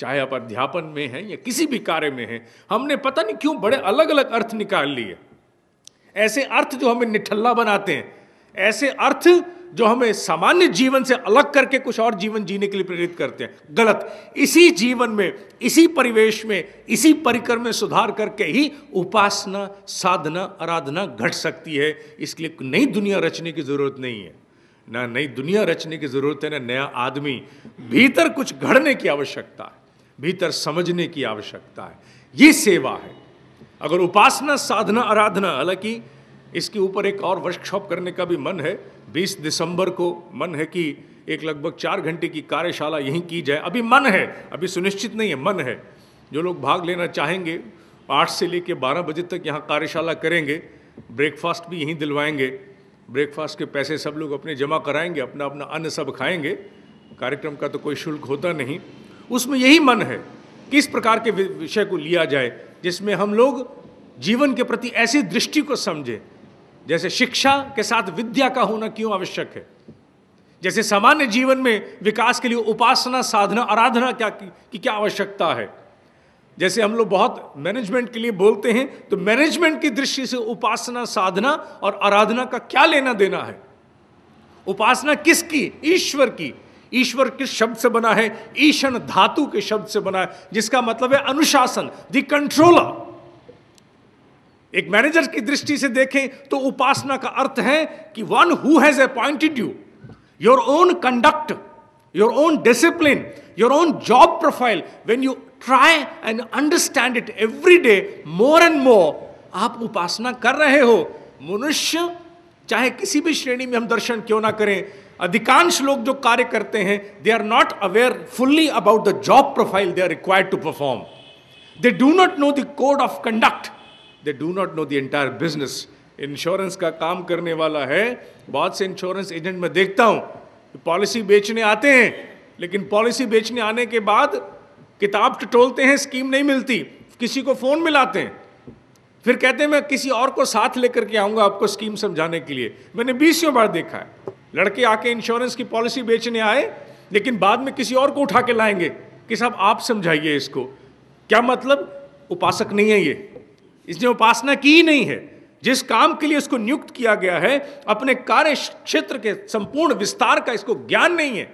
चाहे आप अध्यापन में हैं या किसी भी कार्य में हैं हमने पता नहीं क्यों बड़े अलग अलग अर्थ निकाल लिए ऐसे अर्थ जो हमें निठल्ला बनाते हैं ऐसे अर्थ जो हमें सामान्य जीवन से अलग करके कुछ और जीवन जीने के लिए प्रेरित करते हैं गलत इसी जीवन में इसी परिवेश में इसी परिक्रम में सुधार करके ही उपासना साधना आराधना घट सकती है इसलिए नई दुनिया रचने की जरूरत नहीं है ना नई दुनिया रचने की जरूरत है ना नया आदमी भीतर कुछ घड़ने की आवश्यकता है भीतर समझने की आवश्यकता है ये सेवा है अगर उपासना साधना आराधना हालांकि इसके ऊपर एक और वर्कशॉप करने का भी मन है 20 दिसंबर को मन है कि एक लगभग चार घंटे की कार्यशाला यहीं की जाए अभी मन है अभी सुनिश्चित नहीं है मन है जो लोग भाग लेना चाहेंगे आठ से लेकर बारह बजे तक यहाँ कार्यशाला करेंगे ब्रेकफास्ट भी यहीं दिलवाएंगे ब्रेकफास्ट के पैसे सब लोग अपने जमा कराएंगे अपना अपना अन्न सब खाएंगे कार्यक्रम का तो कोई शुल्क होता नहीं उसमें यही मन है कि इस प्रकार के विषय को लिया जाए जिसमें हम लोग जीवन के प्रति ऐसी दृष्टि को समझें जैसे शिक्षा के साथ विद्या का होना क्यों आवश्यक है जैसे सामान्य जीवन में विकास के लिए उपासना साधना आराधना क्या की, की क्या आवश्यकता है जैसे हम लोग बहुत मैनेजमेंट के लिए बोलते हैं तो मैनेजमेंट की दृष्टि से उपासना साधना और आराधना का क्या लेना देना है उपासना किसकी ईश्वर की ईश्वर किस शब्द से बना है ईशन धातु के शब्द से बना है जिसका मतलब है अनुशासन द कंट्रोलर एक मैनेजर की दृष्टि से देखें तो उपासना का अर्थ है कि one who has appointed you your own conduct your own discipline your own job profile when you try and understand it every day more and more आप उपासना कर रहे हो मनुष्य चाहे किसी भी श्रेणी में हम दर्शन क्यों ना करें अधिकांश लोग जो कार्य करते हैं they are not aware fully about the job profile they are required to perform they do not know the code of conduct they do not know the entire business insurance का काम करने वाला है बहुत से इंश्योरेंस एजेंट मैं देखता हूँ पॉलिसी बेचने आते हैं लेकिन पॉलिसी बेचने आने के बाद किताब टटोलते हैं स्कीम नहीं मिलती किसी को फ़ोन मिलाते हैं फिर कहते हैं मैं किसी और को साथ लेकर के आऊँगा आपको स्कीम समझाने के लिए मैंने बीसियों बार देखा है लड़के आके इंश्योरेंस की पॉलिसी बेचने आए लेकिन बाद में किसी और को उठा के लाएंगे कि साहब आप समझाइए इसको क्या मतलब उपासक नहीं है ये इसने उपासना की ही नहीं है जिस काम के लिए इसको नियुक्त किया गया है अपने कार्य क्षेत्र के संपूर्ण विस्तार का इसको ज्ञान नहीं है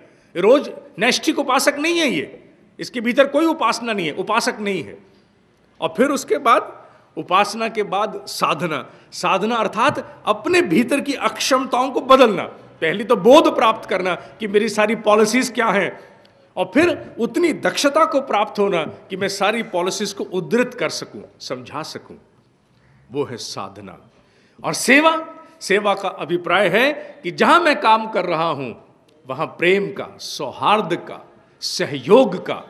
रोज नैष्ठिक उपासक नहीं है ये इसके भीतर कोई उपासना नहीं है उपासक नहीं है और फिर उसके बाद उपासना के बाद साधना साधना अर्थात अपने भीतर की अक्षमताओं को बदलना पहली तो बोध प्राप्त करना कि मेरी सारी पॉलिसीज क्या हैं और फिर उतनी दक्षता को प्राप्त होना कि मैं सारी पॉलिसीज को उद्धृत कर सकूं समझा सकूं वो है साधना और सेवा सेवा का अभिप्राय है कि जहां मैं काम कर रहा हूं वहां प्रेम का सौहार्द का सहयोग का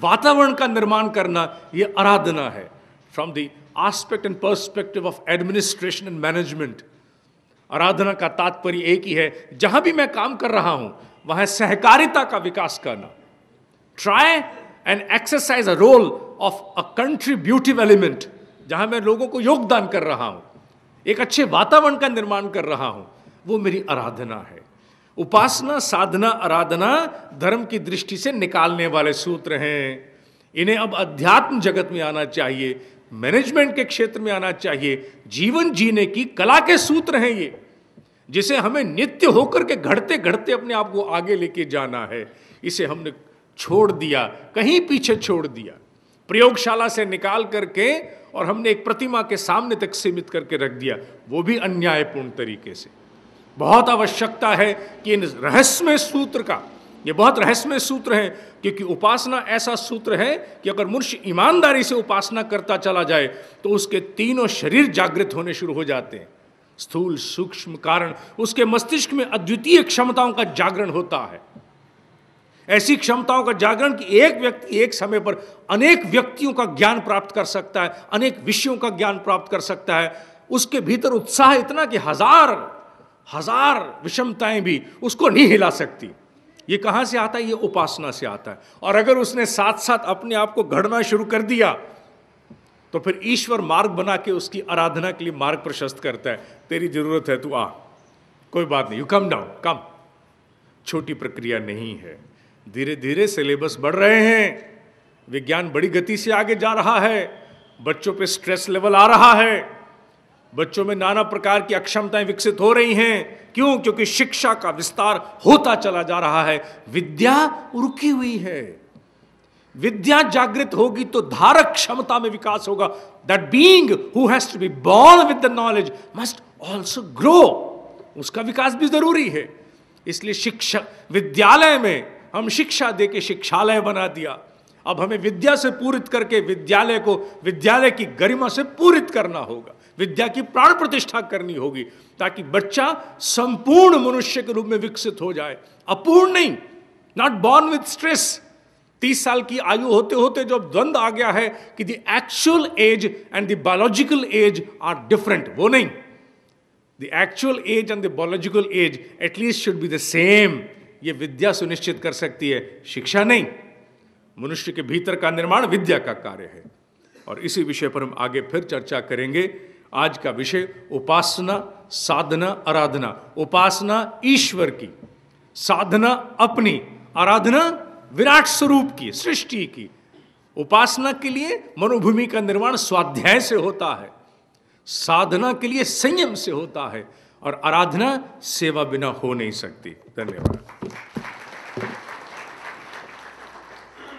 वातावरण का निर्माण करना ये आराधना है from the aspect and perspective of administration and management आराधना का तात्पर्य एक ही है जहां भी मैं काम कर रहा हूं वहां सहकारिता का विकास करना try and exercise a role of a contributive element जहां मैं लोगों को योगदान कर रहा हूं एक अच्छे वातावरण का निर्माण कर रहा हूं वो मेरी आराधना है उपासना साधना आराधना धर्म की दृष्टि से निकालने वाले सूत्र हैं इन्हें अब अध्यात्म जगत में आना चाहिए मैनेजमेंट के क्षेत्र में आना चाहिए जीवन जीने की कला के सूत्र हैं ये जिसे हमें नित्य होकर के घड़ते घड़ते अपने आप को आगे लेके जाना है इसे हमने छोड़ दिया कहीं पीछे छोड़ दिया प्रयोगशाला से निकाल करके और हमने एक प्रतिमा के सामने तक सीमित करके रख दिया वो भी अन्यायपूर्ण तरीके से बहुत आवश्यकता है कि इन रहस्यमय सूत्र का ये बहुत रहस्यमय सूत्र है क्योंकि उपासना ऐसा सूत्र है कि अगर मनुष्य ईमानदारी से उपासना करता चला जाए तो उसके तीनों शरीर जागृत होने शुरू हो जाते हैं स्थूल सूक्ष्म कारण उसके मस्तिष्क में अद्वितीय क्षमताओं का जागरण होता है ऐसी क्षमताओं का जागरण कि एक व्यक्ति एक समय पर अनेक व्यक्तियों का ज्ञान प्राप्त कर सकता है अनेक विषयों का ज्ञान प्राप्त कर सकता है उसके भीतर उत्साह इतना कि हजार हजार विषमताएं भी उसको नहीं हिला सकती ये कहाँ से आता है ये उपासना से आता है और अगर उसने साथ साथ अपने आप को घड़ना शुरू कर दिया तो फिर ईश्वर मार्ग बना के उसकी आराधना के लिए मार्ग प्रशस्त करता है तेरी जरूरत है तू आ कोई बात नहीं यू कम डाउन कम छोटी प्रक्रिया नहीं है धीरे धीरे सिलेबस बढ़ रहे हैं विज्ञान बड़ी गति से आगे जा रहा है बच्चों पे स्ट्रेस लेवल आ रहा है बच्चों में नाना प्रकार की अक्षमताएं विकसित हो रही हैं क्यों क्योंकि शिक्षा का विस्तार होता चला जा रहा है विद्या रुकी हुई है विद्या जागृत होगी तो धारक क्षमता में विकास होगा that being who has to be born with the knowledge must also grow उसका विकास भी जरूरी है इसलिए शिक्षा विद्यालय में हम शिक्षा दे के शिक्षालय बना दिया अब हमें विद्या से पूरित करके विद्यालय को विद्यालय की गरिमा से पूरित करना होगा विद्या की प्राण प्रतिष्ठा करनी होगी ताकि बच्चा संपूर्ण मनुष्य के रूप में विकसित हो जाए अपूर्ण नहीं नॉट बॉर्न विथ स्ट्रेस तीस साल की आयु होते होते जब द्वंद आ गया है कि the actual age and the biological age are different वो नहीं the actual age and the biological age at least should be the same ये विद्या सुनिश्चित कर सकती है शिक्षा नहीं मनुष्य के भीतर का निर्माण विद्या का कार्य है और इसी विषय पर हम आगे फिर चर्चा करेंगे आज का विषय उपासना साधना आराधना उपासना ईश्वर की साधना अपनी आराधना विराट स्वरूप की सृष्टि की उपासना के लिए मनोभूमि का निर्माण स्वाध्याय से होता है साधना के लिए संयम से होता है और आराधना सेवा बिना हो नहीं सकती धन्यवाद